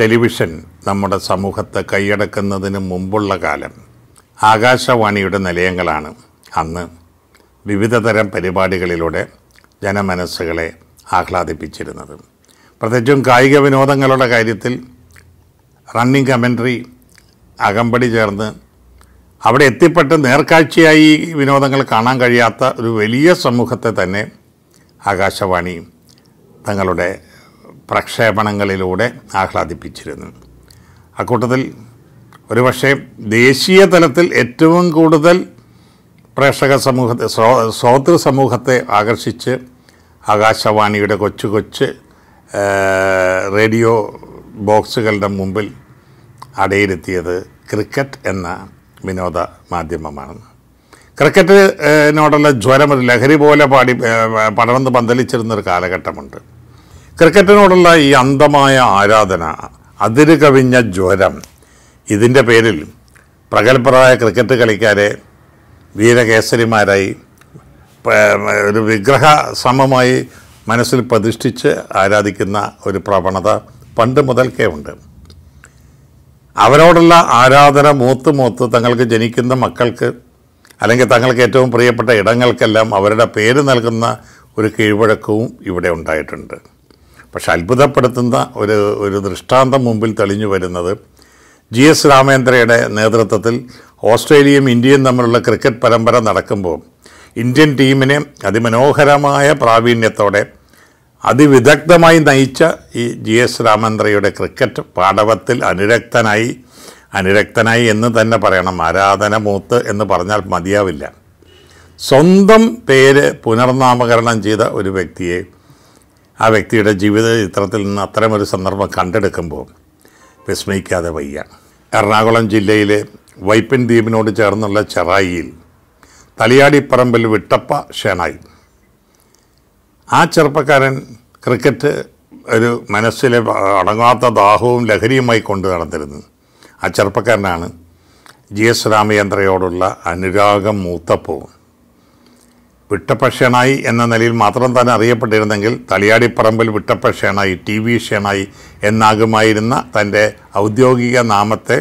television നമ്മുടെ സമൂഹത്തെ കൈയടക്കുന്നതിന് മുമ്പുള്ള കാലം ആകാശവാണിയുടെ നിലയങ്ങളാണ് അന്ന് വിവിധതരം പരിപാടികളിലൂടെ ജനമനസ്സുകളെ ആഹ്ലാദിപ്പിച്ചിരുന്നത് പ്രത്യേകിച്ചും കായിക വിനോദങ്ങളുടെ കാര്യത്തിൽ റണ്ണിങ് കമൻട്രി അകമ്പടി ചേർന്ന് അവിടെ എത്തിപ്പെട്ട് നേർക്കാഴ്ചയായി വിനോദങ്ങൾ കാണാൻ കഴിയാത്ത ഒരു വലിയ സമൂഹത്തെ തന്നെ ആകാശവാണി തങ്ങളുടെ പ്രക്ഷേപണങ്ങളിലൂടെ ആഹ്ലാദിപ്പിച്ചിരുന്നു അക്കൂട്ടത്തിൽ ഒരുപക്ഷെ ദേശീയ തലത്തിൽ ഏറ്റവും കൂടുതൽ പ്രേക്ഷക സമൂഹത്തെ ശ്രോ ശ്രോതൃ സമൂഹത്തെ ആകർഷിച്ച് ആകാശവാണിയുടെ കൊച്ചു കൊച്ച് റേഡിയോ ബോക്സുകളുടെ മുമ്പിൽ അടയിരുത്തിയത് ക്രിക്കറ്റ് എന്ന വിനോദ മാധ്യമമാണ് ക്രിക്കറ്റിനോടുള്ള ജ്വരം ഒരു ലഹരി പോലെ പാടി പടർന്ന് പന്തലിച്ചിരുന്നൊരു കാലഘട്ടമുണ്ട് ക്രിക്കറ്റിനോടുള്ള ഈ അന്ധമായ ആരാധന അതിര് കവിഞ്ഞ ജ്വരം ഇതിൻ്റെ പേരിൽ പ്രഗത്ഭരായ ക്രിക്കറ്റ് കളിക്കാരെ വീരകേസരിമാരായി ഒരു വിഗ്രഹ സമമായി മനസ്സിൽ പ്രതിഷ്ഠിച്ച് ആരാധിക്കുന്ന ഒരു പ്രവണത പണ്ട് മുതൽക്കേ ഉണ്ട് അവരോടുള്ള ആരാധന മൂത്ത് മൂത്ത് തങ്ങൾക്ക് ജനിക്കുന്ന മക്കൾക്ക് അല്ലെങ്കിൽ തങ്ങൾക്ക് ഏറ്റവും പ്രിയപ്പെട്ട ഇടങ്ങൾക്കെല്ലാം അവരുടെ പേര് നൽകുന്ന ഒരു കീഴ്വഴക്കവും ഇവിടെ ഉണ്ടായിട്ടുണ്ട് പക്ഷെ അത്ഭുതപ്പെടുത്തുന്ന ഒരു ഒരു ദൃഷ്ടാന്തം മുമ്പിൽ തെളിഞ്ഞു വരുന്നത് ജി എസ് രാമേന്ദ്രയുടെ നേതൃത്വത്തിൽ ഓസ്ട്രേലിയയും ഇന്ത്യയും തമ്മിലുള്ള ക്രിക്കറ്റ് പരമ്പര നടക്കുമ്പോൾ ഇന്ത്യൻ ടീമിനെ അതിമനോഹരമായ പ്രാവീണ്യത്തോടെ അതിവിദഗ്ധമായി നയിച്ച ഈ ജി എസ് രാമേന്ദ്രയുടെ ക്രിക്കറ്റ് പാടവത്തിൽ അനുരക്തനായി അനുരക്തനായി എന്ന് തന്നെ പറയണം ആരാധന മൂത്ത് എന്ന് പറഞ്ഞാൽ മതിയാവില്ല സ്വന്തം പേര് പുനർനാമകരണം ചെയ്ത ഒരു വ്യക്തിയെ ആ വ്യക്തിയുടെ ജീവിത ചിത്രത്തിൽ നിന്ന് അത്തരമൊരു സന്ദർഭം കണ്ടെടുക്കുമ്പോൾ വിസ്മയിക്കാതെ വയ്യ എറണാകുളം ജില്ലയിലെ വൈപ്പിൻ ദ്വീപിനോട് ചേർന്നുള്ള ചെറായിയിൽ തലയാടിപ്പറമ്പിൽ വിട്ടപ്പ ഷേണായി ആ ചെറുപ്പക്കാരൻ ക്രിക്കറ്റ് ഒരു മനസ്സിലെ അടങ്ങാത്ത ദാഹവും ലഹരിയുമായി കൊണ്ടു നടന്നിരുന്നു ആ ചെറുപ്പക്കാരനാണ് ജി എസ് രാമചന്ദ്രയോടുള്ള അനുരാഗം മൂത്തപ്പവും വിട്ടപ്പക്ഷേണായി എന്ന നിലയിൽ മാത്രം തന്നെ അറിയപ്പെട്ടിരുന്നെങ്കിൽ തളിയാടിപ്പറമ്പിൽ വിട്ടപ്പക്ഷേണായി ടി വി ഷേണായി എന്നാകുമായിരുന്ന തൻ്റെ ഔദ്യോഗിക നാമത്തെ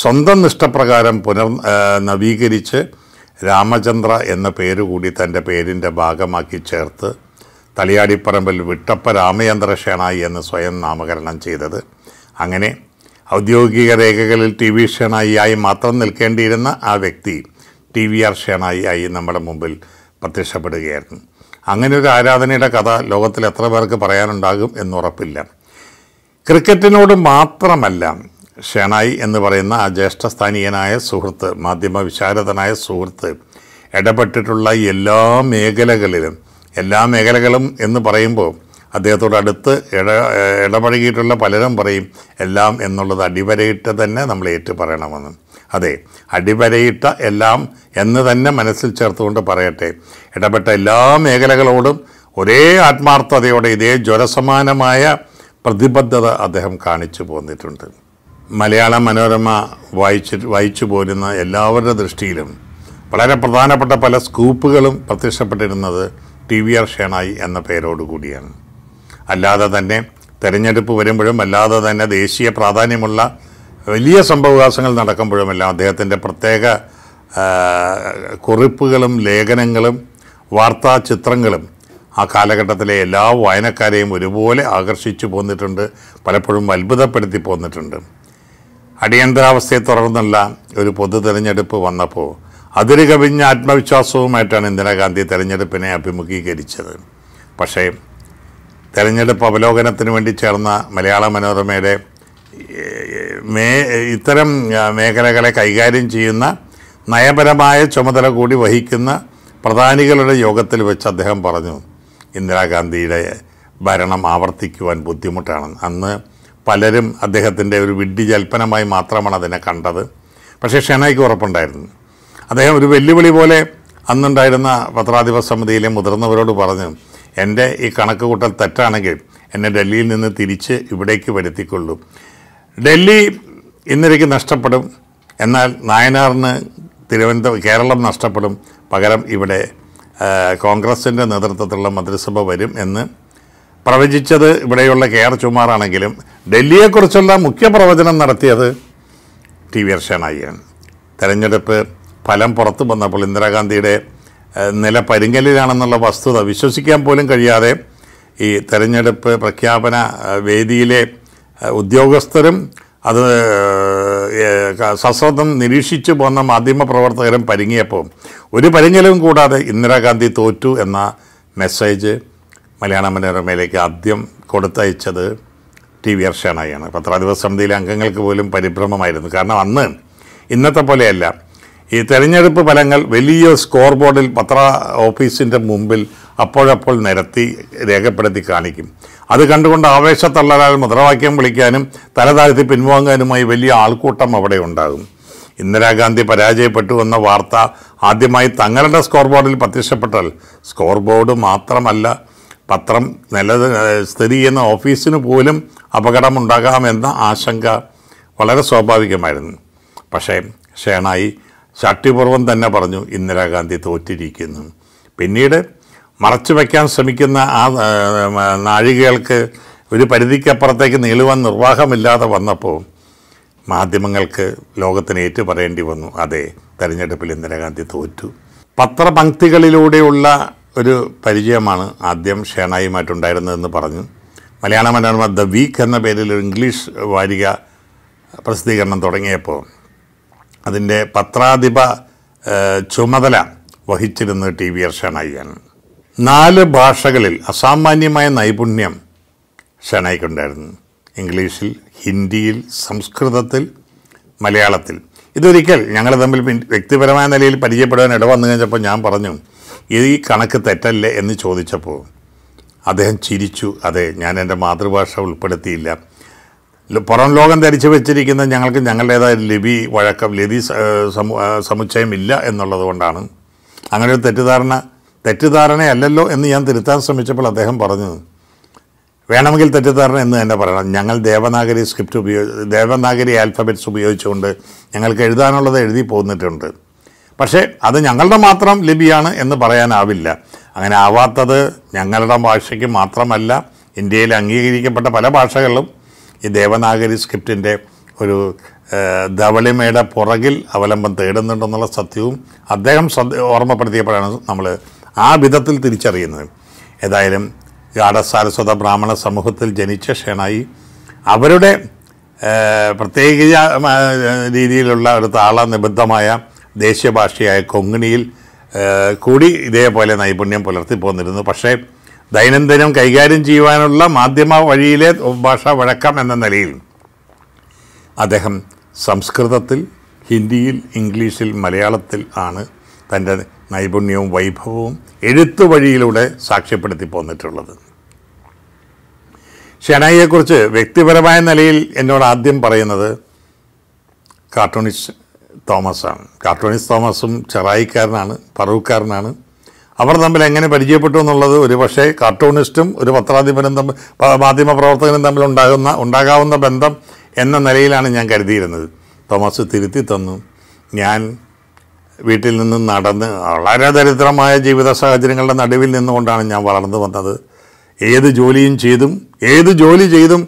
സ്വന്തം നിഷ്ഠപ്രകാരം പുനർ നവീകരിച്ച് രാമചന്ദ്ര എന്ന പേരുകൂടി തൻ്റെ പേരിൻ്റെ ഭാഗമാക്കി ചേർത്ത് തളിയാടിപ്പറമ്പിൽ വിട്ടപ്പ രാമചന്ദ്ര ഷേണായി എന്ന് സ്വയം നാമകരണം ചെയ്തത് അങ്ങനെ ഔദ്യോഗിക രേഖകളിൽ ടി വി ഷേണായി ആയി മാത്രം നിൽക്കേണ്ടിയിരുന്ന ആ വ്യക്തി ടി വി ആർ ഷേണായി ആയി നമ്മുടെ മുമ്പിൽ പ്രത്യക്ഷപ്പെടുകയായിരുന്നു അങ്ങനെ ഒരു ആരാധനയുടെ കഥ ലോകത്തിൽ എത്ര പേർക്ക് പറയാനുണ്ടാകും എന്നുറപ്പില്ല ക്രിക്കറ്റിനോട് മാത്രമല്ല ഷെണായി എന്ന് പറയുന്ന ആ ജ്യേഷ്ഠസ്ഥാനീയനായ സുഹൃത്ത് മാധ്യമ വിശാരദനായ സുഹൃത്ത് ഇടപെട്ടിട്ടുള്ള എല്ലാ മേഖലകളിലും എല്ലാ മേഖലകളും എന്ന് പറയുമ്പോൾ അദ്ദേഹത്തോട് അടുത്ത് ഇട ഇടപഴകിയിട്ടുള്ള പലരും പറയും എല്ലാം എന്നുള്ളത് അടിവരയിട്ട് തന്നെ നമ്മൾ ഏറ്റു പറയണമെന്ന് അതെ അടിവരയിട്ട എല്ലാം എന്ന് തന്നെ മനസ്സിൽ ചേർത്തുകൊണ്ട് പറയട്ടെ ഇടപെട്ട എല്ലാ മേഖലകളോടും ഒരേ ആത്മാർത്ഥതയോടെ ഇതേ ജ്വരസമാനമായ പ്രതിബദ്ധത അദ്ദേഹം കാണിച്ചു പോന്നിട്ടുണ്ട് മലയാള മനോരമ വായിച്ചു വായിച്ചു പോരുന്ന എല്ലാവരുടെ ദൃഷ്ടിയിലും വളരെ പ്രധാനപ്പെട്ട പല സ്കൂപ്പുകളും പ്രത്യക്ഷപ്പെട്ടിരുന്നത് ടി വി ആർ ഷേണായി എന്ന പേരോടുകൂടിയാണ് അല്ലാതെ തന്നെ തെരഞ്ഞെടുപ്പ് വരുമ്പോഴും അല്ലാതെ തന്നെ ദേശീയ പ്രാധാന്യമുള്ള വലിയ സംഭവവികാസങ്ങൾ നടക്കുമ്പോഴുമെല്ലാം അദ്ദേഹത്തിൻ്റെ പ്രത്യേക കുറിപ്പുകളും ലേഖനങ്ങളും വാർത്താ ചിത്രങ്ങളും ആ കാലഘട്ടത്തിലെ എല്ലാ വായനക്കാരെയും ഒരുപോലെ ആകർഷിച്ചു പോന്നിട്ടുണ്ട് പലപ്പോഴും അത്ഭുതപ്പെടുത്തി പോന്നിട്ടുണ്ട് അടിയന്തരാവസ്ഥയെ തുടർന്നുള്ള ഒരു പൊതു തെരഞ്ഞെടുപ്പ് വന്നപ്പോൾ അതിരു കവിഞ്ഞ ആത്മവിശ്വാസവുമായിട്ടാണ് ഇന്ദിരാഗാന്ധി തെരഞ്ഞെടുപ്പിനെ അഭിമുഖീകരിച്ചത് പക്ഷേ തെരഞ്ഞെടുപ്പ് അവലോകനത്തിന് വേണ്ടി ചേർന്ന മലയാള മനോരമയുടെ മേ ഇത്തരം മേഖലകളെ കൈകാര്യം ചെയ്യുന്ന നയപരമായ ചുമതല കൂടി വഹിക്കുന്ന പ്രധാനികളുടെ യോഗത്തിൽ വെച്ച് അദ്ദേഹം പറഞ്ഞു ഇന്ദിരാഗാന്ധിയുടെ ഭരണം ആവർത്തിക്കുവാൻ ബുദ്ധിമുട്ടാണ് അന്ന് പലരും അദ്ദേഹത്തിൻ്റെ ഒരു ജൽപ്പനമായി മാത്രമാണ് അതിനെ കണ്ടത് പക്ഷേ ഷെനയ്ക്ക് ഉറപ്പുണ്ടായിരുന്നു അദ്ദേഹം ഒരു വെല്ലുവിളി പോലെ അന്നുണ്ടായിരുന്ന പത്രാധിപ സമിതിയിലെ മുതിർന്നവരോട് പറഞ്ഞു എൻ്റെ ഈ കണക്ക് കൂട്ടൽ തെറ്റാണെങ്കിൽ എന്നെ ഡൽഹിയിൽ നിന്ന് തിരിച്ച് ഇവിടേക്ക് വരുത്തിക്കൊള്ളൂ ഡൽഹി ഇന്നിരയ്ക്ക് നഷ്ടപ്പെടും എന്നാൽ നായനാറിന് തിരുവനന്തപുരം കേരളം നഷ്ടപ്പെടും പകരം ഇവിടെ കോൺഗ്രസിൻ്റെ നേതൃത്വത്തിലുള്ള മന്ത്രിസഭ വരും എന്ന് പ്രവചിച്ചത് ഇവിടെയുള്ള കെ ആർ ചുമാറാണെങ്കിലും ഡൽഹിയെക്കുറിച്ചുള്ള മുഖ്യ പ്രവചനം നടത്തിയത് ടി വി അർഷനായിയാണ് തെരഞ്ഞെടുപ്പ് ഫലം പുറത്തു വന്നപ്പോൾ ഇന്ദിരാഗാന്ധിയുടെ നില പരിങ്കലിലാണെന്നുള്ള വസ്തുത വിശ്വസിക്കാൻ പോലും കഴിയാതെ ഈ തെരഞ്ഞെടുപ്പ് പ്രഖ്യാപന വേദിയിലെ ഉദ്യോഗസ്ഥരും അത് സശ്രദ്ധം നിരീക്ഷിച്ചു മാധ്യമ പ്രവർത്തകരും പരിങ്ങിയപ്പോൾ ഒരു പരിങ്ങലും കൂടാതെ ഇന്ദിരാഗാന്ധി തോറ്റു എന്ന മെസ്സേജ് മലയാള മനോരമയിലേക്ക് ആദ്യം കൊടുത്തയച്ചത് ടി വി ഹർഷാണയാണ് പത്രാധിപ സമിതിയിലെ അംഗങ്ങൾക്ക് പോലും പരിഭ്രമമായിരുന്നു കാരണം അന്ന് ഇന്നത്തെ പോലെയല്ല ഈ തെരഞ്ഞെടുപ്പ് ഫലങ്ങൾ വലിയ സ്കോർ ബോർഡിൽ പത്ര ഓഫീസിൻ്റെ മുമ്പിൽ അപ്പോഴപ്പോൾ നിരത്തി രേഖപ്പെടുത്തി കാണിക്കും അത് കണ്ടുകൊണ്ട് ആവേശത്തള്ളലാൽ മുദ്രാവാക്യം വിളിക്കാനും തലതാഴ്ത്തി പിൻവാങ്ങാനുമായി വലിയ ആൾക്കൂട്ടം അവിടെ ഉണ്ടാകും ഇന്ദിരാഗാന്ധി പരാജയപ്പെട്ടു എന്ന വാർത്ത ആദ്യമായി തങ്ങളുടെ സ്കോർ ബോർഡിൽ പ്രത്യക്ഷപ്പെട്ടാൽ സ്കോർ ബോർഡ് മാത്രമല്ല പത്രം നില സ്ഥിതി ചെയ്യുന്ന ഓഫീസിന് പോലും അപകടമുണ്ടാകാമെന്ന ആശങ്ക വളരെ സ്വാഭാവികമായിരുന്നു പക്ഷേ ഷേണായി ശാക്തിപൂർവം തന്നെ പറഞ്ഞു ഇന്ദിരാഗാന്ധി തോറ്റിരിക്കുന്നു പിന്നീട് മറച്ചു വയ്ക്കാൻ ശ്രമിക്കുന്ന ആ നാഴികകൾക്ക് ഒരു പരിധിക്കപ്പുറത്തേക്ക് നീളുവാൻ നിർവാഹമില്ലാതെ വന്നപ്പോൾ മാധ്യമങ്ങൾക്ക് ലോകത്തിന് ഏറ്റുപറയേണ്ടി വന്നു അതെ തെരഞ്ഞെടുപ്പിൽ ഇന്ദിരാഗാന്ധി തോറ്റു പത്രപംക്തികളിലൂടെയുള്ള ഒരു പരിചയമാണ് ആദ്യം ഷേണായുമായിട്ടുണ്ടായിരുന്നതെന്ന് പറഞ്ഞു മലയാള മനോരമ ദ വീക്ക് എന്ന പേരിൽ ഒരു ഇംഗ്ലീഷ് വാരിക പ്രസിദ്ധീകരണം തുടങ്ങിയപ്പോൾ അതിൻ്റെ പത്രാധിപ ചുമതല വഹിച്ചിരുന്ന ടി വി ആർ നാല് ഭാഷകളിൽ അസാമാന്യമായ നൈപുണ്യം ഷണയ്ക്കുണ്ടായിരുന്നു ഇംഗ്ലീഷിൽ ഹിന്ദിയിൽ സംസ്കൃതത്തിൽ മലയാളത്തിൽ ഇതൊരിക്കൽ ഞങ്ങൾ തമ്മിൽ വ്യക്തിപരമായ നിലയിൽ പരിചയപ്പെടാൻ ഇടവന്നു കഴിഞ്ഞപ്പോൾ ഞാൻ പറഞ്ഞു ഈ കണക്ക് തെറ്റല്ലേ എന്ന് ചോദിച്ചപ്പോൾ അദ്ദേഹം ചിരിച്ചു അതെ ഞാൻ എൻ്റെ മാതൃഭാഷ ഉൾപ്പെടുത്തിയില്ല പുറം ലോകം ധരിച്ചു വെച്ചിരിക്കുന്ന ഞങ്ങൾക്ക് ഞങ്ങളുടേതായ ലിപി വഴക്കം ലിപി സമുച്ചയമില്ല എന്നുള്ളത് കൊണ്ടാണ് അങ്ങനെ ഒരു തെറ്റിദ്ധാരണ തെറ്റിദ്ധാരണയല്ലല്ലോ എന്ന് ഞാൻ തിരുത്താൻ ശ്രമിച്ചപ്പോൾ അദ്ദേഹം പറഞ്ഞു വേണമെങ്കിൽ തെറ്റിദ്ധാരണ എന്ന് തന്നെ പറയണം ഞങ്ങൾ ദേവനാഗരി സ്ക്രിപ്റ്റ് ഉപയോഗിച്ച് ദേവനാഗരി ആൽഫബറ്റ്സ് ഉപയോഗിച്ചുകൊണ്ട് ഞങ്ങൾക്ക് എഴുതാനുള്ളത് എഴുതി പോന്നിട്ടുണ്ട് പക്ഷേ അത് ഞങ്ങളുടെ മാത്രം ലിപിയാണ് എന്ന് പറയാനാവില്ല അങ്ങനെ ആവാത്തത് ഞങ്ങളുടെ ഭാഷയ്ക്ക് മാത്രമല്ല ഇന്ത്യയിൽ അംഗീകരിക്കപ്പെട്ട പല ഭാഷകളിലും ഈ ദേവനാഗരി സ്ക്രിപ്റ്റിൻ്റെ ഒരു ധവളിമയുടെ പുറകിൽ അവലംബം തേടുന്നുണ്ടെന്നുള്ള സത്യവും അദ്ദേഹം ശ്രദ്ധ ഓർമ്മപ്പെടുത്തിയപ്പോഴാണ് നമ്മൾ ആ വിധത്തിൽ തിരിച്ചറിയുന്നത് ഏതായാലും ഗാഠസാരസ്വത ബ്രാഹ്മണ സമൂഹത്തിൽ ജനിച്ച ഷെണായി അവരുടെ പ്രത്യേക രീതിയിലുള്ള ഒരു താളനിബദ്ധമായ ദേശീയ ഭാഷയായ കൊങ്ങിണിയിൽ കൂടി ഇതേപോലെ നൈപുണ്യം പുലർത്തി പോന്നിരുന്നു പക്ഷേ ദൈനംദിനം കൈകാര്യം ചെയ്യുവാനുള്ള മാധ്യമ വഴിയിലെ ഭാഷ വഴക്കം എന്ന നിലയിൽ അദ്ദേഹം സംസ്കൃതത്തിൽ ഹിന്ദിയിൽ ഇംഗ്ലീഷിൽ മലയാളത്തിൽ ആണ് തൻ്റെ നൈപുണ്യവും വൈഭവവും എഴുത്തു വഴിയിലൂടെ സാക്ഷ്യപ്പെടുത്തി പോന്നിട്ടുള്ളത് ഷെനായിയെക്കുറിച്ച് വ്യക്തിപരമായ നിലയിൽ എന്നോട് ആദ്യം പറയുന്നത് കാർട്ടൂണിസ്റ്റ് തോമസാണ് കാർട്ടൂണിസ്റ്റ് തോമസും ചെറായിക്കാരനാണ് പറവുക്കാരനാണ് അവർ തമ്മിൽ എങ്ങനെ പരിചയപ്പെട്ടു എന്നുള്ളത് ഒരു പക്ഷേ കാർട്ടൂണിസ്റ്റും ഒരു പത്രാധിപനും തമ്മിൽ മാധ്യമ പ്രവർത്തകനും തമ്മിൽ ഉണ്ടാകുന്ന ഉണ്ടാകാവുന്ന ബന്ധം എന്ന നിലയിലാണ് ഞാൻ കരുതിയിരുന്നത് തോമസ് തിരുത്തി തന്നു ഞാൻ വീട്ടിൽ നിന്ന് നടന്ന് വളരെ ദരിദ്രമായ ജീവിത സാഹചര്യങ്ങളുടെ നടുവിൽ നിന്നുകൊണ്ടാണ് ഞാൻ വളർന്നു വന്നത് ഏത് ജോലിയും ചെയ്തും ഏത് ജോലി ചെയ്തും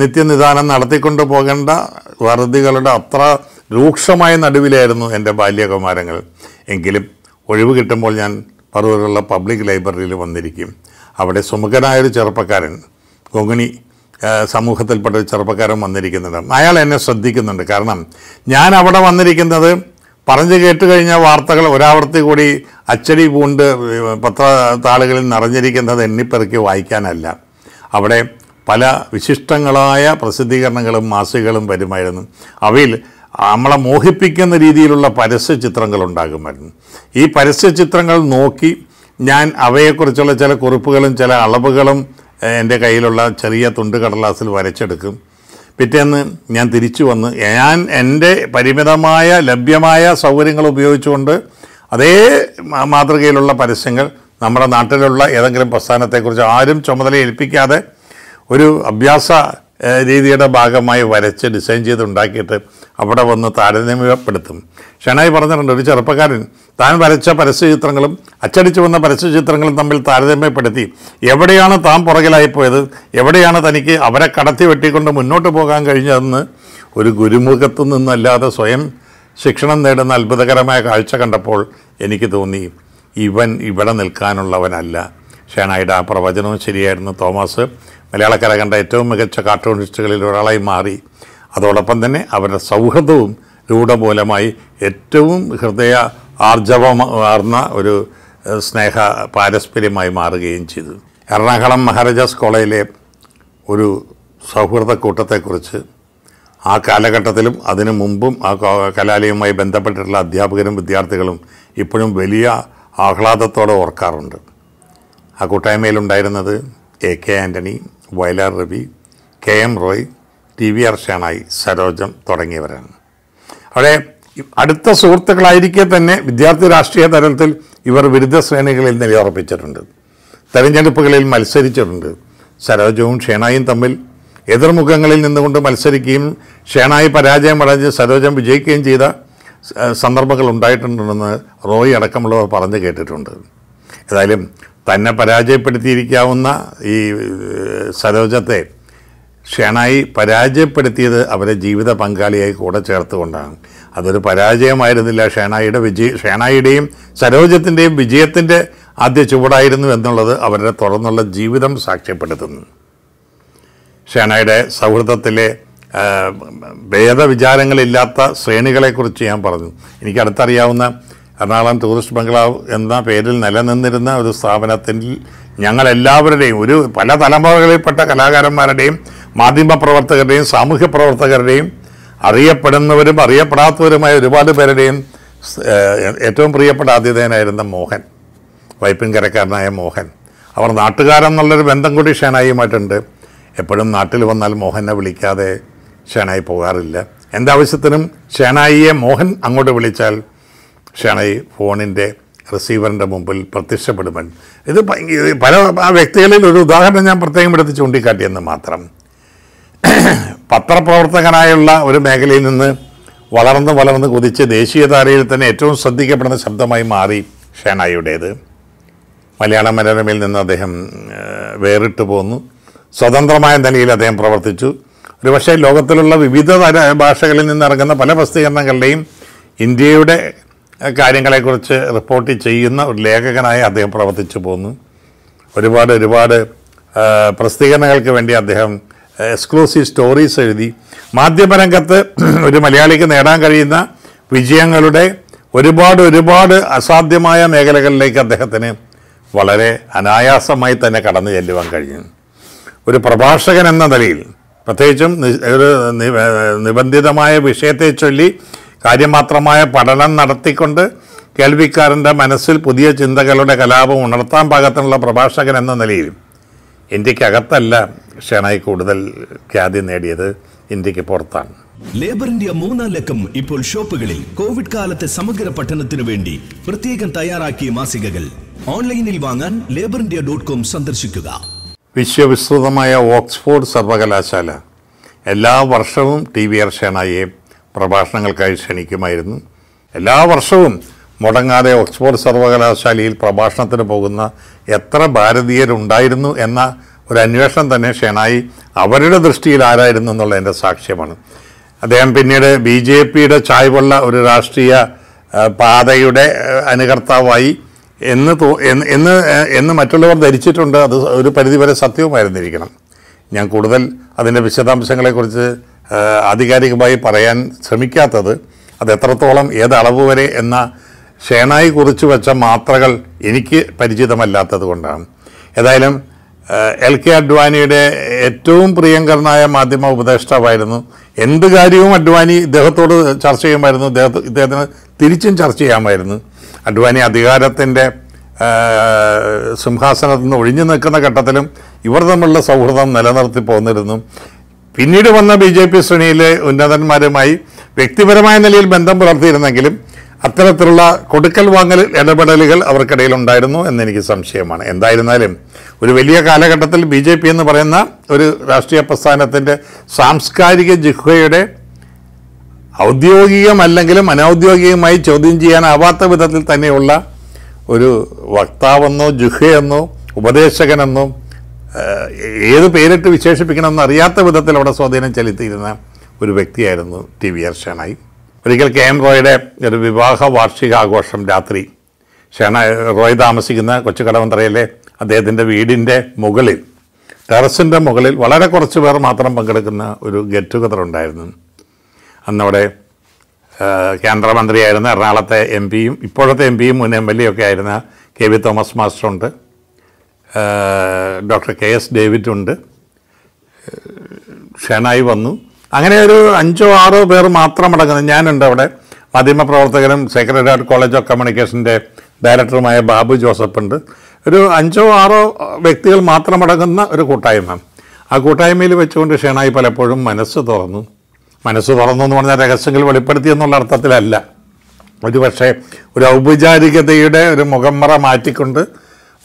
നിത്യനിദാനം നടത്തിക്കൊണ്ട് പോകേണ്ട വറുതികളുടെ അത്ര രൂക്ഷമായ നടുവിലായിരുന്നു എൻ്റെ ബാല്യകുമാരങ്ങൾ എങ്കിലും ഒഴിവ് കിട്ടുമ്പോൾ ഞാൻ പറവൂരുള്ള പബ്ലിക് ലൈബ്രറിയിൽ വന്നിരിക്കും അവിടെ സുമുഖനായൊരു ചെറുപ്പക്കാരൻ കൊങ്ങിണി സമൂഹത്തിൽപ്പെട്ട ഒരു ചെറുപ്പക്കാരൻ വന്നിരിക്കുന്നുണ്ട് അയാൾ എന്നെ ശ്രദ്ധിക്കുന്നുണ്ട് കാരണം ഞാൻ അവിടെ വന്നിരിക്കുന്നത് പറഞ്ഞു കേട്ട് കഴിഞ്ഞ വാർത്തകൾ ഒരാവർത്തി കൂടി അച്ചടി പൂണ്ട് പത്ര താളുകളിൽ നിറഞ്ഞിരിക്കുന്നത് എണ്ണിപ്പെറുക്കി വായിക്കാനല്ല അവിടെ പല വിശിഷ്ടങ്ങളായ പ്രസിദ്ധീകരണങ്ങളും മാസികകളും വരുമായിരുന്നു അവയിൽ നമ്മളെ മോഹിപ്പിക്കുന്ന രീതിയിലുള്ള പരസ്യ ചിത്രങ്ങൾ ഉണ്ടാകുമായിരുന്നു ഈ പരസ്യ ചിത്രങ്ങൾ നോക്കി ഞാൻ അവയെക്കുറിച്ചുള്ള ചില കുറിപ്പുകളും ചില അളവുകളും എൻ്റെ കയ്യിലുള്ള ചെറിയ തുണ്ട് കടലാസിൽ വരച്ചെടുക്കും പിറ്റേന്ന് ഞാൻ തിരിച്ചു വന്ന് ഞാൻ എൻ്റെ പരിമിതമായ ലഭ്യമായ സൗകര്യങ്ങൾ ഉപയോഗിച്ചുകൊണ്ട് അതേ മാതൃകയിലുള്ള പരസ്യങ്ങൾ നമ്മുടെ നാട്ടിലുള്ള ഏതെങ്കിലും പ്രസ്ഥാനത്തെക്കുറിച്ച് ആരും ചുമതല ഏൽപ്പിക്കാതെ ഒരു അഭ്യാസ രീതിയുടെ ഭാഗമായി വരച്ച് ഡിസൈൻ ചെയ്ത് ഉണ്ടാക്കിയിട്ട് അവിടെ വന്ന് താരതമ്യപ്പെടുത്തും ഷെണായി പറഞ്ഞിട്ടുണ്ട് ഒരു ചെറുപ്പക്കാരൻ താൻ വരച്ച പരസ്യചിത്രങ്ങളും അച്ചടിച്ചു വന്ന പരസ്യചിത്രങ്ങളും തമ്മിൽ താരതമ്യപ്പെടുത്തി എവിടെയാണ് താൻ പുറകിലായി പോയത് എവിടെയാണ് തനിക്ക് അവരെ കടത്തി വെട്ടിക്കൊണ്ട് മുന്നോട്ട് പോകാൻ കഴിഞ്ഞതെന്ന് ഒരു ഗുരുമുഖത്തു നിന്നല്ലാതെ സ്വയം ശിക്ഷണം നേടുന്ന അത്ഭുതകരമായ കാഴ്ച കണ്ടപ്പോൾ എനിക്ക് തോന്നി ഇവൻ ഇവിടെ നിൽക്കാനുള്ളവനല്ല ഷേണായിയുടെ ആ പ്രവചനവും ശരിയായിരുന്നു തോമസ് മലയാളക്കര കണ്ട ഏറ്റവും മികച്ച കാർട്ടൂണിസ്റ്റുകളിൽ ഒരാളായി മാറി അതോടൊപ്പം തന്നെ അവരുടെ സൗഹൃദവും രൂഢമൂലമായി ഏറ്റവും ഹൃദയ ആർജവമാർന്ന ഒരു സ്നേഹ പാരസ്പര്യമായി മാറുകയും ചെയ്തു എറണാകുളം മഹാരാജാസ് കോളേജിലെ ഒരു സൗഹൃദ കൂട്ടത്തെക്കുറിച്ച് ആ കാലഘട്ടത്തിലും അതിനു മുമ്പും ആ കലാലയവുമായി ബന്ധപ്പെട്ടിട്ടുള്ള അധ്യാപകരും വിദ്യാർത്ഥികളും ഇപ്പോഴും വലിയ ആഹ്ലാദത്തോടെ ഓർക്കാറുണ്ട് ആ കൂട്ടായ്മയിലുണ്ടായിരുന്നത് A K Antony Vayalar Ravi K M Roy T V R Shenoy Sarojam തുടങ്ങിയവരാണ് അവിടെ അടുത്ത സുഹൃത്തുക്കളായിരിക്കെ തന്നെ വിദ്യാർത്ഥി രാഷ്ട്രീയ തലത്തിൽ ഇവർ വിരുദ്ധ ശ്രേണികളിൽ നിലയുറപ്പിച്ചിട്ടുണ്ട് തെരഞ്ഞെടുപ്പുകളിൽ മത്സരിച്ചിട്ടുണ്ട് സരോജവും ഷേണായും തമ്മിൽ എതിർമുഖങ്ങളിൽ നിന്നുകൊണ്ട് മത്സരിക്കുകയും ഷേണായി പരാജയം പറഞ്ഞ് സരോജം വിജയിക്കുകയും ചെയ്ത സന്ദർഭങ്ങൾ ഉണ്ടായിട്ടുണ്ടെന്ന് റോയ് അടക്കമുള്ളവർ പറഞ്ഞു കേട്ടിട്ടുണ്ട് ഏതായാലും തന്നെ പരാജയപ്പെടുത്തിയിരിക്കാവുന്ന ഈ സരോജത്തെ ഷെണായി പരാജയപ്പെടുത്തിയത് അവരെ ജീവിത പങ്കാളിയായി കൂടെ ചേർത്തുകൊണ്ടാണ് അതൊരു പരാജയമായിരുന്നില്ല ഷെണായിയുടെ വിജയ ഷെണായിയുടെയും സരോജത്തിൻ്റെയും വിജയത്തിൻ്റെ ആദ്യ ചുവടായിരുന്നു എന്നുള്ളത് അവരുടെ തുറന്നുള്ള ജീവിതം സാക്ഷ്യപ്പെടുത്തുന്നു ഷെണയുടെ സൗഹൃദത്തിലെ ഭേദവിചാരങ്ങളില്ലാത്ത ശ്രേണികളെക്കുറിച്ച് ഞാൻ പറഞ്ഞു എനിക്ക് എറണാകുളം ടൂറിസ്റ്റ് ബംഗ്ലാവ് എന്ന പേരിൽ നിലനിന്നിരുന്ന ഒരു സ്ഥാപനത്തിൽ ഞങ്ങളെല്ലാവരുടെയും ഒരു പല തലമുറകളിൽപ്പെട്ട കലാകാരന്മാരുടെയും പ്രവർത്തകരുടെയും സാമൂഹ്യ പ്രവർത്തകരുടെയും അറിയപ്പെടുന്നവരും അറിയപ്പെടാത്തവരുമായ ഒരുപാട് പേരുടെയും ഏറ്റവും പ്രിയപ്പെട്ട ആതിഥേയനായിരുന്ന മോഹൻ വൈപ്പിൻകരക്കാരനായ മോഹൻ അവർ നാട്ടുകാരെന്നുള്ളൊരു ബന്ധം കൂടി ഷെനായിയുമായിട്ടുണ്ട് എപ്പോഴും നാട്ടിൽ വന്നാൽ മോഹനെ വിളിക്കാതെ ഷേനായി പോകാറില്ല എൻ്റെ ആവശ്യത്തിനും മോഹൻ അങ്ങോട്ട് വിളിച്ചാൽ ഷണൈ ഫോണിൻ്റെ റിസീവറിൻ്റെ മുമ്പിൽ പ്രത്യക്ഷപ്പെടുമൻ ഇത് പല ആ വ്യക്തികളിൽ ഒരു ഉദാഹരണം ഞാൻ പ്രത്യേകം എടുത്ത് ചൂണ്ടിക്കാട്ടിയെന്ന് മാത്രം പത്രപ്രവർത്തകനായുള്ള ഒരു മേഖലയിൽ നിന്ന് വളർന്ന് വളർന്ന് കുതിച്ച് ദേശീയ താരയിൽ തന്നെ ഏറ്റവും ശ്രദ്ധിക്കപ്പെടുന്ന ശബ്ദമായി മാറി ഷേണായിയുടേത് മലയാള മനോരമയിൽ നിന്ന് അദ്ദേഹം വേറിട്ട് പോന്നു സ്വതന്ത്രമായ നിലയിൽ അദ്ദേഹം പ്രവർത്തിച്ചു പക്ഷേ ലോകത്തിലുള്ള വിവിധ ഭാഷകളിൽ നിന്നിറങ്ങുന്ന പല പ്രസിദ്ധീകരണങ്ങളുടെയും ഇന്ത്യയുടെ കാര്യങ്ങളെക്കുറിച്ച് റിപ്പോർട്ട് ചെയ്യുന്ന ഒരു ലേഖകനായി അദ്ദേഹം പ്രവർത്തിച്ചു പോന്നു ഒരുപാട് ഒരുപാട് പ്രസിദ്ധീകരണങ്ങൾക്ക് വേണ്ടി അദ്ദേഹം എക്സ്ക്ലൂസീവ് സ്റ്റോറീസ് എഴുതി മാധ്യമരംഗത്ത് ഒരു മലയാളിക്ക് നേടാൻ കഴിയുന്ന വിജയങ്ങളുടെ ഒരുപാട് ഒരുപാട് അസാധ്യമായ മേഖലകളിലേക്ക് അദ്ദേഹത്തിന് വളരെ അനായാസമായി തന്നെ കടന്നു ചെല്ലുവാൻ കഴിഞ്ഞു ഒരു പ്രഭാഷകൻ എന്ന നിലയിൽ പ്രത്യേകിച്ചും ഒരു നിബന്ധിതമായ വിഷയത്തെ ചൊല്ലി കാര്യമാത്രമായ പഠനം നടത്തിക്കൊണ്ട് കേൾവിക്കാരൻ്റെ മനസ്സിൽ പുതിയ ചിന്തകളുടെ കലാപം ഉണർത്താൻ പാകത്തിനുള്ള പ്രഭാഷകൻ എന്ന നിലയിൽ ഇന്ത്യക്കകത്തല്ല ഷെണായി കൂടുതൽ ഖ്യാതി നേടിയത് ഇന്ത്യക്ക് പുറത്താണ് ലേബർ ഇന്ത്യ മൂന്നാം ലക്കം ഇപ്പോൾ ഷോപ്പുകളിൽ കോവിഡ് കാലത്തെ സമഗ്ര പഠനത്തിനു വേണ്ടി പ്രത്യേകം തയ്യാറാക്കിയ മാസികകൾ ഓൺലൈനിൽ വാങ്ങാൻ ലേബർ ഇന്ത്യ ഡോട്ട് കോം സന്ദർശിക്കുക വിശ്വവിസ്തൃതമായ ഓക്സ്ഫോർഡ് സർവകലാശാല എല്ലാ വർഷവും ടി വി ആർ ഷെണായിയെ പ്രഭാഷണങ്ങൾക്കായി ക്ഷണിക്കുമായിരുന്നു എല്ലാ വർഷവും മുടങ്ങാതെ ഓക്സ്ഫോർഡ് സർവകലാശാലയിൽ പ്രഭാഷണത്തിന് പോകുന്ന എത്ര ഭാരതീയരുണ്ടായിരുന്നു എന്ന ഒരു അന്വേഷണം തന്നെ ഷെണായി അവരുടെ ദൃഷ്ടിയിൽ ആരായിരുന്നു എന്നുള്ള എൻ്റെ സാക്ഷ്യമാണ് അദ്ദേഹം പിന്നീട് ബി ജെ പിയുടെ ചായ്വുള്ള ഒരു രാഷ്ട്രീയ പാതയുടെ അനുകർത്താവായി എന്ന് തോ എന്ന് എന്ന് മറ്റുള്ളവർ ധരിച്ചിട്ടുണ്ട് അത് ഒരു പരിധിവരെ സത്യവുമായിരുന്നിരിക്കണം ഞാൻ കൂടുതൽ അതിൻ്റെ വിശദാംശങ്ങളെക്കുറിച്ച് ആധികാരികമായി പറയാൻ ശ്രമിക്കാത്തത് അത് എത്രത്തോളം ഏതളവ് വരെ എന്ന ഷേണായി കുറിച്ച് വെച്ച മാത്രകൾ എനിക്ക് പരിചിതമല്ലാത്തത് കൊണ്ടാണ് ഏതായാലും എൽ കെ അഡ്വാനിയുടെ ഏറ്റവും പ്രിയങ്കരനായ മാധ്യമ ഉപദേഷ്ടാവായിരുന്നു എന്ത് കാര്യവും അഡ്വാനി ഇദ്ദേഹത്തോട് ചർച്ച ചെയ്യുമായിരുന്നു ഇദ്ദേഹത്തെ ഇദ്ദേഹത്തിന് തിരിച്ചും ചർച്ച ചെയ്യാമായിരുന്നു അഡ്വാനി അധികാരത്തിൻ്റെ സിംഹാസനത്തിൽ നിന്ന് ഒഴിഞ്ഞു നിൽക്കുന്ന ഘട്ടത്തിലും ഇവർ തമ്മിലുള്ള സൗഹൃദം നിലനിർത്തി പോന്നിരുന്നു പിന്നീട് വന്ന ബി ജെ പി ശ്രേണിയിലെ ഉന്നതന്മാരുമായി വ്യക്തിപരമായ നിലയിൽ ബന്ധം പുലർത്തിയിരുന്നെങ്കിലും അത്തരത്തിലുള്ള കൊടുക്കൽ വാങ്ങൽ ഇടപെടലുകൾ അവർക്കിടയിൽ ഉണ്ടായിരുന്നു എന്നെനിക്ക് സംശയമാണ് എന്തായിരുന്നാലും ഒരു വലിയ കാലഘട്ടത്തിൽ ബി ജെ പി എന്ന് പറയുന്ന ഒരു രാഷ്ട്രീയ പ്രസ്ഥാനത്തിൻ്റെ സാംസ്കാരിക ജിഹ്വയുടെ ഔദ്യോഗികമല്ലെങ്കിലും അനൗദ്യോഗികമായി ചോദ്യം ചെയ്യാനാവാത്ത വിധത്തിൽ തന്നെയുള്ള ഒരു വക്താവെന്നോ ജുഹയെന്നോ ഉപദേശകനെന്നോ ഏത് പേരിട്ട് വിശേഷിപ്പിക്കണമെന്ന് അറിയാത്ത വിധത്തിൽ അവിടെ സ്വാധീനം ചെലുത്തിയിരുന്ന ഒരു വ്യക്തിയായിരുന്നു ടി വി ആർ ഷെണായി ഒരിക്കൽ കെ എം റോയുടെ ഒരു വിവാഹ വാർഷികാഘോഷം രാത്രി ഷെണായി റോയ് താമസിക്കുന്ന കൊച്ചുകടവന്തറയിലെ അദ്ദേഹത്തിൻ്റെ വീടിൻ്റെ മുകളിൽ ടെറസിൻ്റെ മുകളിൽ വളരെ കുറച്ച് പേർ മാത്രം പങ്കെടുക്കുന്ന ഒരു ഗെറ്റ് ടുഗദർ ഉണ്ടായിരുന്നു അന്നവിടെ കേന്ദ്രമന്ത്രിയായിരുന്ന എറണാകുളത്തെ എം പിയും ഇപ്പോഴത്തെ എം പിയും മുൻ എം എൽ എ ഒക്കെ ആയിരുന്ന കെ വി തോമസ് മാസ്റ്ററുണ്ട് ഡോക്ടർ കെ എസ് ഡേവിഡ് ഉണ്ട് ഷെനായി വന്നു അങ്ങനെ ഒരു അഞ്ചോ ആറോ പേർ മാത്രം അടങ്ങുന്നത് ഞാനുണ്ട് അവിടെ മാധ്യമപ്രവർത്തകരും സെക്രട്ടറി ആർട്ട് കോളേജ് ഓഫ് കമ്മ്യൂണിക്കേഷൻ്റെ ഡയറക്ടറുമായ ബാബു ജോസഫ് ഉണ്ട് ഒരു അഞ്ചോ ആറോ വ്യക്തികൾ മാത്രം അടങ്ങുന്ന ഒരു കൂട്ടായ്മ ആ കൂട്ടായ്മയിൽ വെച്ചുകൊണ്ട് ഷെണായി പലപ്പോഴും മനസ്സ് തുറന്നു മനസ്സ് തുറന്നു എന്ന് പറഞ്ഞാൽ രഹസ്യങ്ങൾ വെളിപ്പെടുത്തി എന്നുള്ള അർത്ഥത്തിലല്ല ഒരു പക്ഷേ ഒരു ഔപചാരികതയുടെ ഒരു മുഖംമറ മാറ്റിക്കൊണ്ട്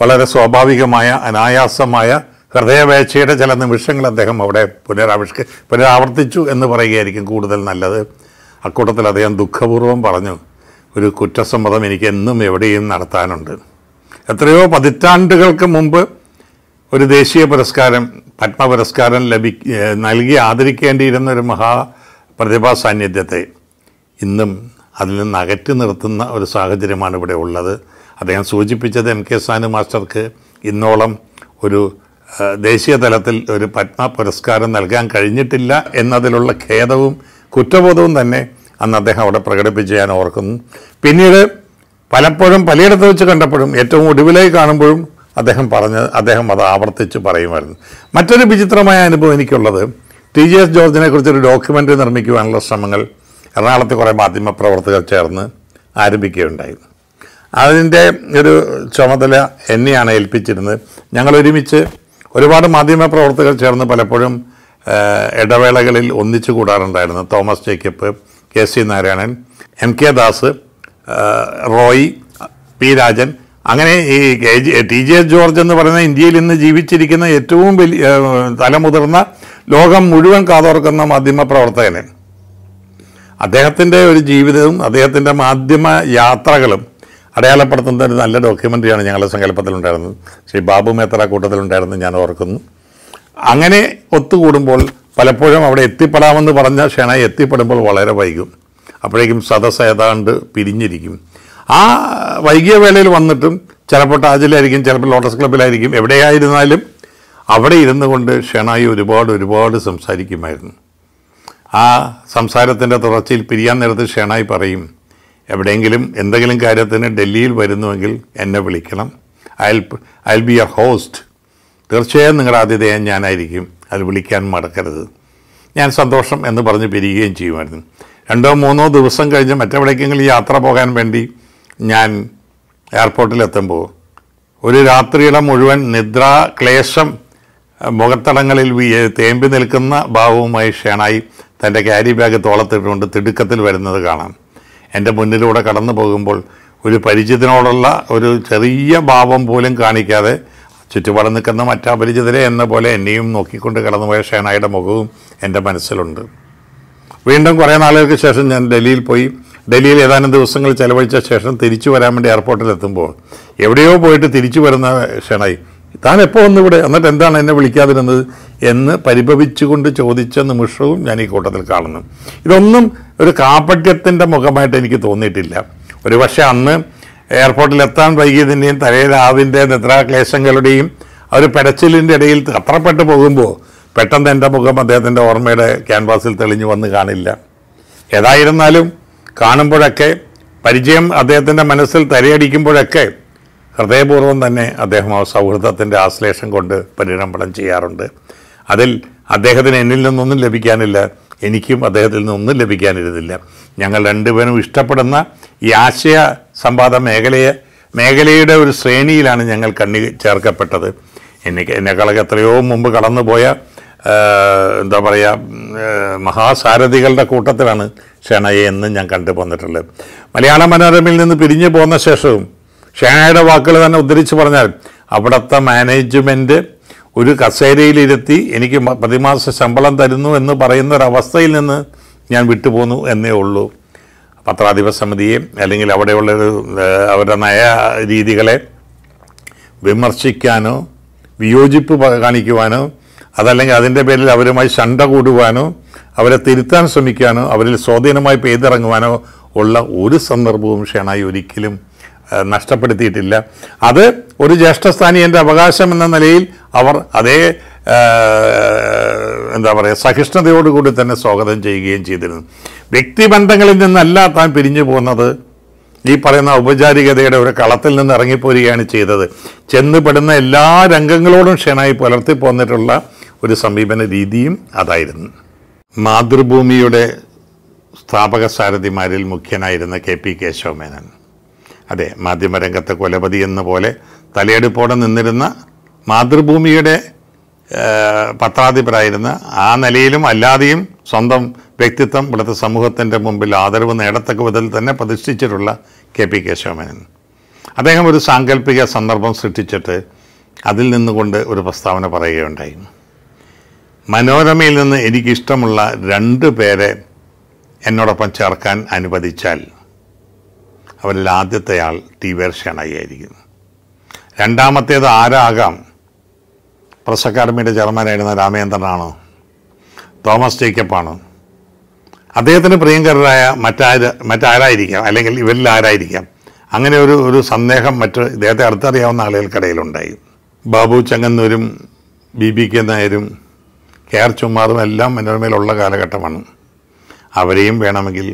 വളരെ സ്വാഭാവികമായ അനായാസമായ ഹൃദയവേക്ഷയുടെ ചില നിമിഷങ്ങൾ അദ്ദേഹം അവിടെ പുനരാവിഷ്ക പുനരാവർത്തിച്ചു എന്ന് പറയുകയായിരിക്കും കൂടുതൽ നല്ലത് അക്കൂട്ടത്തിൽ അദ്ദേഹം ദുഃഖപൂർവ്വം പറഞ്ഞു ഒരു കുറ്റസമ്മതം എനിക്ക് എന്നും എവിടെയും നടത്താനുണ്ട് എത്രയോ പതിറ്റാണ്ടുകൾക്ക് മുമ്പ് ഒരു ദേശീയ പുരസ്കാരം പത്മ പുരസ്കാരം ലഭി നൽകി ആദരിക്കേണ്ടിയിരുന്ന ഒരു മഹാ പ്രതിഭാ സാന്നിധ്യത്തെ ഇന്നും അതിൽ നിന്ന് അകറ്റി നിർത്തുന്ന ഒരു സാഹചര്യമാണ് ഇവിടെ ഉള്ളത് അദ്ദേഹം സൂചിപ്പിച്ചത് എം കെ സാനു മാസ്റ്റർക്ക് ഇന്നോളം ഒരു ദേശീയ തലത്തിൽ ഒരു പത്മ പുരസ്കാരം നൽകാൻ കഴിഞ്ഞിട്ടില്ല എന്നതിലുള്ള ഖേദവും കുറ്റബോധവും തന്നെ അന്ന് അദ്ദേഹം അവിടെ പ്രകടിപ്പിച്ച് ഞാൻ ഓർക്കുന്നു പിന്നീട് പലപ്പോഴും പലയിടത്ത് വെച്ച് കണ്ടപ്പോഴും ഏറ്റവും ഒടുവിലായി കാണുമ്പോഴും അദ്ദേഹം പറഞ്ഞ് അദ്ദേഹം അത് ആവർത്തിച്ച് പറയുമായിരുന്നു മറ്റൊരു വിചിത്രമായ അനുഭവം എനിക്കുള്ളത് ടി ജി എസ് ജോർജിനെ കുറിച്ചൊരു ഡോക്യുമെൻ്ററി നിർമ്മിക്കുവാനുള്ള ശ്രമങ്ങൾ എറണാകുളത്ത് കുറേ മാധ്യമപ്രവർത്തകർ ചേർന്ന് ആരംഭിക്കുകയുണ്ടായിരുന്നു അതിൻ്റെ ഒരു ചുമതല എന്നെയാണ് ഏൽപ്പിച്ചിരുന്നത് ഞങ്ങൾ ഒരുമിച്ച് ഒരുപാട് മാധ്യമ പ്രവർത്തകർ ചേർന്ന് പലപ്പോഴും ഇടവേളകളിൽ ഒന്നിച്ചു കൂടാറുണ്ടായിരുന്നു Thomas Jacob K C Narayanan M K Das Roy P Rajan അങ്ങനെ ഈ K G T G S George എന്ന് പറയുന്ന ഇന്ത്യയിൽ ഇന്ന് ജീവിച്ചിരിക്കുന്ന ഏറ്റവും വലിയ തലമുതിർന്ന ലോകം മുഴുവൻ കാതോർക്കുന്ന മാധ്യമ പ്രവർത്തകന് അദ്ദേഹത്തിൻ്റെ ഒരു ജീവിതവും അദ്ദേഹത്തിൻ്റെ മാധ്യമ യാത്രകളും അടയാളപ്പെടുത്തുന്ന ഒരു നല്ല ഡോക്യുമെൻ്ററിയാണ് ഞങ്ങളുടെ സങ്കല്പത്തിലുണ്ടായിരുന്നത് ശ്രീ ബാബു മേത്തറ കൂട്ടത്തിലുണ്ടായിരുന്നു ഞാൻ ഓർക്കുന്നു അങ്ങനെ ഒത്തുകൂടുമ്പോൾ പലപ്പോഴും അവിടെ എത്തിപ്പെടാമെന്ന് പറഞ്ഞ ഷെണായി എത്തിപ്പെടുമ്പോൾ വളരെ വൈകും അപ്പോഴേക്കും സദസ് ഏതാണ്ട് പിരിഞ്ഞിരിക്കും ആ വൈകിയ വേളയിൽ വന്നിട്ടും ചിലപ്പോൾ ടാജിലായിരിക്കും ചിലപ്പോൾ ലോട്ടസ് ക്ലബിലായിരിക്കും എവിടെയായിരുന്നാലും അവിടെ ഇരുന്നു കൊണ്ട് ഷെണായി ഒരുപാട് ഒരുപാട് സംസാരിക്കുമായിരുന്നു ആ സംസാരത്തിൻ്റെ തുടർച്ചയിൽ പിരിയാൻ നേരത്ത് ഷെണായി പറയും എവിടെയെങ്കിലും എന്തെങ്കിലും കാര്യത്തിന് ഡൽഹിയിൽ വരുന്നുവെങ്കിൽ എന്നെ വിളിക്കണം I I be a host തീർച്ചയായും നിങ്ങളുടെ ആതിഥേയം ഞാനായിരിക്കും അത് വിളിക്കാൻ മടക്കരുത് ഞാൻ സന്തോഷം എന്ന് പറഞ്ഞ് പിരിയുകയും ചെയ്യുമായിരുന്നു രണ്ടോ മൂന്നോ ദിവസം കഴിഞ്ഞ് മറ്റെവിടേക്കെങ്കിലും യാത്ര പോകാൻ വേണ്ടി ഞാൻ എയർപോർട്ടിലെത്തുമ്പോൾ ഒരു രാത്രിയുടെ മുഴുവൻ നിദ്രാ ക്ലേശം മുഖത്തടങ്ങളിൽ തേമ്പി നിൽക്കുന്ന ഭാവവുമായി ഷേണായി തൻ്റെ ക്യാരി ബാഗ് തോളത്തിട്ടുകൊണ്ട് തിടുക്കത്തിൽ വരുന്നത് കാണാം എൻ്റെ മുന്നിലൂടെ കടന്നു പോകുമ്പോൾ ഒരു പരിചിതനോടുള്ള ഒരു ചെറിയ ഭാവം പോലും കാണിക്കാതെ ചുറ്റുപാടും നിൽക്കുന്ന പരിചിതരെ എന്ന പോലെ എന്നെയും നോക്കിക്കൊണ്ട് കടന്നുപോയ ഷേനായുടെ മുഖവും എൻ്റെ മനസ്സിലുണ്ട് വീണ്ടും കുറേ നാളുകൾക്ക് ശേഷം ഞാൻ ഡൽഹിയിൽ പോയി ഡൽഹിയിൽ ഏതാനും ദിവസങ്ങൾ ചെലവഴിച്ച ശേഷം തിരിച്ചു വരാൻ വേണ്ടി എയർപോർട്ടിൽ എത്തുമ്പോൾ എവിടെയോ പോയിട്ട് തിരിച്ചു വരുന്ന ഷെണായി താൻ എപ്പോൾ വന്ന് ഇവിടെ എന്നിട്ട് എന്താണ് എന്നെ വിളിക്കാതിരുന്നത് എന്ന് പരിഭവിച്ചുകൊണ്ട് ചോദിച്ച നിമിഷവും ഞാൻ ഈ കൂട്ടത്തിൽ കാണുന്നു ഇതൊന്നും ഒരു കാപ്പട്യത്തിൻ്റെ മുഖമായിട്ട് എനിക്ക് തോന്നിയിട്ടില്ല ഒരു പക്ഷേ അന്ന് എയർപോർട്ടിൽ എത്താൻ വൈകിയതിൻ്റെയും തലയിലാവിൻ്റെ നിദ്രാക്ലേശങ്ങളുടെയും ആ ഒരു പെടച്ചിലിൻ്റെ ഇടയിൽ അത്രപ്പെട്ട് പോകുമ്പോൾ പെട്ടെന്ന് എൻ്റെ മുഖം അദ്ദേഹത്തിൻ്റെ ഓർമ്മയുടെ ക്യാൻവാസിൽ തെളിഞ്ഞു വന്ന് കാണില്ല ഏതായിരുന്നാലും കാണുമ്പോഴൊക്കെ പരിചയം അദ്ദേഹത്തിൻ്റെ മനസ്സിൽ തരയടിക്കുമ്പോഴൊക്കെ ഹൃദയപൂർവ്വം തന്നെ അദ്ദേഹം ആ സൗഹൃദത്തിൻ്റെ ആശ്ലേഷം കൊണ്ട് പരിരംഭണം ചെയ്യാറുണ്ട് അതിൽ അദ്ദേഹത്തിന് എന്നിൽ നിന്നൊന്നും ലഭിക്കാനില്ല എനിക്കും അദ്ദേഹത്തിൽ നിന്നൊന്നും ലഭിക്കാനിരുന്നില്ല ഞങ്ങൾ രണ്ടുപേരും ഇഷ്ടപ്പെടുന്ന ഈ ആശയ സംവാദ മേഖലയെ മേഖലയുടെ ഒരു ശ്രേണിയിലാണ് ഞങ്ങൾ കണ്ണി ചേർക്കപ്പെട്ടത് എനിക്ക് എന്നെക്കാളൊക്കെ എത്രയോ മുമ്പ് കടന്നുപോയ എന്താ പറയുക മഹാസാരഥികളുടെ കൂട്ടത്തിലാണ് ഷെണയെ എന്ന് ഞാൻ കണ്ടു പോന്നിട്ടുള്ളത് മലയാള മനോരമയിൽ നിന്ന് പിരിഞ്ഞു പോന്ന ശേഷവും ഷായുടെ വാക്കുകൾ തന്നെ ഉദ്ധരിച്ച് പറഞ്ഞാൽ അവിടുത്തെ മാനേജ്മെൻറ്റ് ഒരു കസേരയിലിരുത്തി എനിക്ക് പ്രതിമാസ ശമ്പളം തരുന്നു എന്ന് പറയുന്ന ഒരവസ്ഥയിൽ നിന്ന് ഞാൻ വിട്ടുപോന്നു എന്നേ ഉള്ളൂ പത്രാധിപ സമിതിയെ അല്ലെങ്കിൽ അവിടെയുള്ള അവരുടെ നയ രീതികളെ വിമർശിക്കാനോ വിയോജിപ്പ് കാണിക്കുവാനോ അതല്ലെങ്കിൽ അതിൻ്റെ പേരിൽ അവരുമായി ശണ്ട കൂടുവാനോ അവരെ തിരുത്താൻ ശ്രമിക്കാനോ അവരിൽ സ്വാധീനമായി പെയ്തിറങ്ങുവാനോ ഉള്ള ഒരു സന്ദർഭവും ഷെണായി ഒരിക്കലും നഷ്ടപ്പെടുത്തിയിട്ടില്ല അത് ഒരു ജ്യേഷ്ഠസ്ഥാനീയൻ്റെ അവകാശം എന്ന നിലയിൽ അവർ അതേ എന്താ പറയുക സഹിഷ്ണുതയോടുകൂടി തന്നെ സ്വാഗതം ചെയ്യുകയും ചെയ്തിരുന്നു വ്യക്തിബന്ധങ്ങളിൽ നിന്നല്ല താൻ പിരിഞ്ഞു പോകുന്നത് ഈ പറയുന്ന ഔപചാരികതയുടെ ഒരു കളത്തിൽ നിന്ന് ഇറങ്ങിപ്പോരുകയാണ് ചെയ്തത് ചെന്നുപെടുന്ന എല്ലാ രംഗങ്ങളോടും ക്ഷണായി പുലർത്തി പോന്നിട്ടുള്ള ഒരു സമീപന രീതിയും അതായിരുന്നു മാതൃഭൂമിയുടെ സ്ഥാപക സാരഥിമാരിൽ മുഖ്യനായിരുന്ന കെ പി കേശവമേനൻ അതെ മാധ്യമരംഗത്തെ കൊലപതി എന്ന പോലെ തലയെടുപ്പോടെ നിന്നിരുന്ന മാതൃഭൂമിയുടെ പത്രാധിപരായിരുന്ന ആ നിലയിലും അല്ലാതെയും സ്വന്തം വ്യക്തിത്വം ഇവിടുത്തെ സമൂഹത്തിൻ്റെ മുമ്പിൽ ആദരവ് നേടത്തക്ക വിധത്തിൽ തന്നെ പ്രതിഷ്ഠിച്ചിട്ടുള്ള കെ പി കേശവമേനൻ അദ്ദേഹം ഒരു സാങ്കല്പിക സന്ദർഭം സൃഷ്ടിച്ചിട്ട് അതിൽ നിന്നുകൊണ്ട് ഒരു പ്രസ്താവന പറയുകയുണ്ടായി മനോരമയിൽ നിന്ന് എനിക്കിഷ്ടമുള്ള രണ്ട് പേരെ എന്നോടൊപ്പം ചേർക്കാൻ അനുവദിച്ചാൽ അവരിൽ ആദ്യത്തെയാൾ ടീവേർ ആയിരിക്കും രണ്ടാമത്തേത് ആരാകാം പ്രസ് അക്കാഡമിയുടെ ചെയർമാനായിരുന്ന രാമേന്ദ്രനാണോ തോമസ് ജേക്കബാണോ അദ്ദേഹത്തിന് പ്രിയങ്കരരായ മറ്റാര് മറ്റാരായിരിക്കാം അല്ലെങ്കിൽ ഇവരിൽ ആരായിരിക്കാം അങ്ങനെ ഒരു ഒരു സന്ദേഹം മറ്റ് ഇദ്ദേഹത്തെ അടുത്തറിയാവുന്ന ആളുകൾക്കിടയിലുണ്ടായി ബാബു ചങ്ങന്നൂരും ബി ബി കെ നായരും കെ ആർ ചുമ്മാറും എല്ലാം മനോരമയിലുള്ള കാലഘട്ടമാണ് അവരെയും വേണമെങ്കിൽ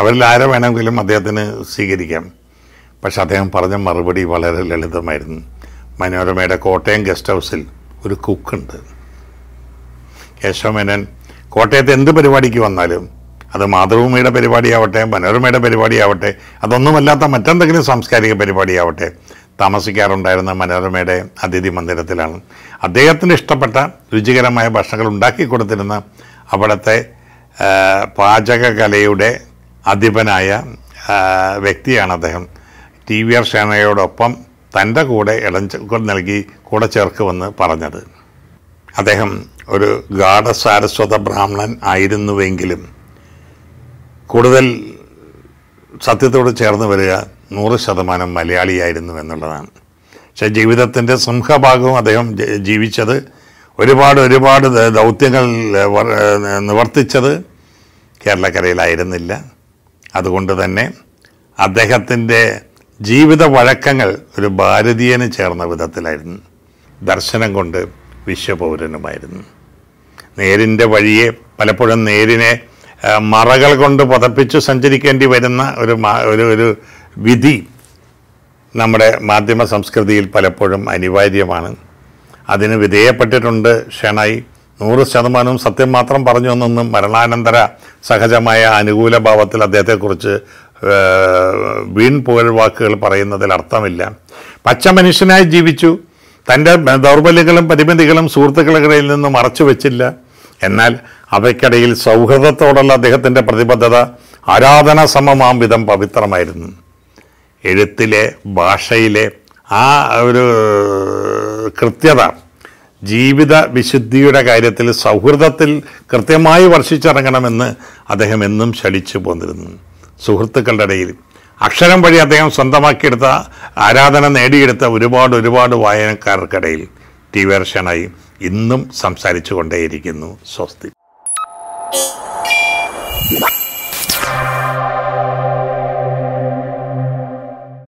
അവരിൽ ആരെ വേണമെങ്കിലും അദ്ദേഹത്തിന് സ്വീകരിക്കാം പക്ഷെ അദ്ദേഹം പറഞ്ഞ മറുപടി വളരെ ലളിതമായിരുന്നു മനോരമയുടെ കോട്ടയം ഗസ്റ്റ് ഹൗസിൽ ഒരു കുക്കുണ്ട് കേശവമേനൻ കോട്ടയത്ത് എന്ത് പരിപാടിക്ക് വന്നാലും അത് മാതൃഭൂമിയുടെ പരിപാടിയാവട്ടെ മനോരമയുടെ പരിപാടിയാവട്ടെ അതൊന്നുമല്ലാത്ത മറ്റെന്തെങ്കിലും സാംസ്കാരിക പരിപാടിയാവട്ടെ താമസിക്കാറുണ്ടായിരുന്ന മനോരമയുടെ അതിഥി മന്ദിരത്തിലാണ് അദ്ദേഹത്തിന് ഇഷ്ടപ്പെട്ട രുചികരമായ ഭക്ഷണങ്ങൾ ഉണ്ടാക്കി കൊടുത്തിരുന്ന അവിടുത്തെ പാചകകലയുടെ അധിപനായ വ്യക്തിയാണ് അദ്ദേഹം ടി വി ആർ സേനയോടൊപ്പം തൻ്റെ കൂടെ ഇടം നൽകി കൂടെ ചേർക്കുമെന്ന് പറഞ്ഞത് അദ്ദേഹം ഒരു ഗാഠസാരസ്വത ബ്രാഹ്മണൻ ആയിരുന്നുവെങ്കിലും കൂടുതൽ സത്യത്തോട് ചേർന്ന് വരിക നൂറ് ശതമാനം മലയാളിയായിരുന്നു എന്നുള്ളതാണ് പക്ഷേ ജീവിതത്തിൻ്റെ സിംഹഭാഗവും അദ്ദേഹം ജീവിച്ചത് ഒരുപാട് ഒരുപാട് ദൗത്യങ്ങൾ നിവർത്തിച്ചത് കേരളക്കരയിലായിരുന്നില്ല അതുകൊണ്ട് തന്നെ അദ്ദേഹത്തിൻ്റെ ജീവിത വഴക്കങ്ങൾ ഒരു ഭാരതീയന് ചേർന്ന വിധത്തിലായിരുന്നു ദർശനം കൊണ്ട് വിശ്വപൗരനുമായിരുന്നു നേരിൻ്റെ വഴിയെ പലപ്പോഴും നേരിനെ മറകൾ കൊണ്ട് പുതപ്പിച്ചു സഞ്ചരിക്കേണ്ടി വരുന്ന ഒരു ഒരു ഒരു വിധി നമ്മുടെ മാധ്യമ സംസ്കൃതിയിൽ പലപ്പോഴും അനിവാര്യമാണ് അതിന് വിധേയപ്പെട്ടിട്ടുണ്ട് ഷെണായി നൂറ് ശതമാനവും സത്യം മാത്രം പറഞ്ഞു എന്നൊന്നും മരണാനന്തര സഹജമായ അനുകൂല ഭാവത്തിൽ അദ്ദേഹത്തെക്കുറിച്ച് വീൺ വാക്കുകൾ പറയുന്നതിൽ അർത്ഥമില്ല പച്ച മനുഷ്യനായി ജീവിച്ചു തൻ്റെ ദൗർബല്യങ്ങളും പരിമിതികളും സുഹൃത്തുക്കളുടെ നിന്ന് മറച്ചു വെച്ചില്ല എന്നാൽ അവയ്ക്കിടയിൽ സൗഹൃദത്തോടുള്ള അദ്ദേഹത്തിൻ്റെ പ്രതിബദ്ധത സമമാം വിധം പവിത്രമായിരുന്നു എഴുത്തിലെ ഭാഷയിലെ ആ ഒരു കൃത്യത ജീവിത വിശുദ്ധിയുടെ കാര്യത്തിൽ സൗഹൃദത്തിൽ കൃത്യമായി വർഷിച്ചിറങ്ങണമെന്ന് അദ്ദേഹം എന്നും ശലിച്ചു പോന്നിരുന്നു സുഹൃത്തുക്കളുടെ ഇടയിൽ അക്ഷരം വഴി അദ്ദേഹം സ്വന്തമാക്കിയെടുത്ത ആരാധന നേടിയെടുത്ത ഒരുപാട് ഒരുപാട് വായനക്കാർക്കിടയിൽ ടി വേർഷനായി ഇന്നും സംസാരിച്ചു കൊണ്ടേയിരിക്കുന്നു സ്വസ്തി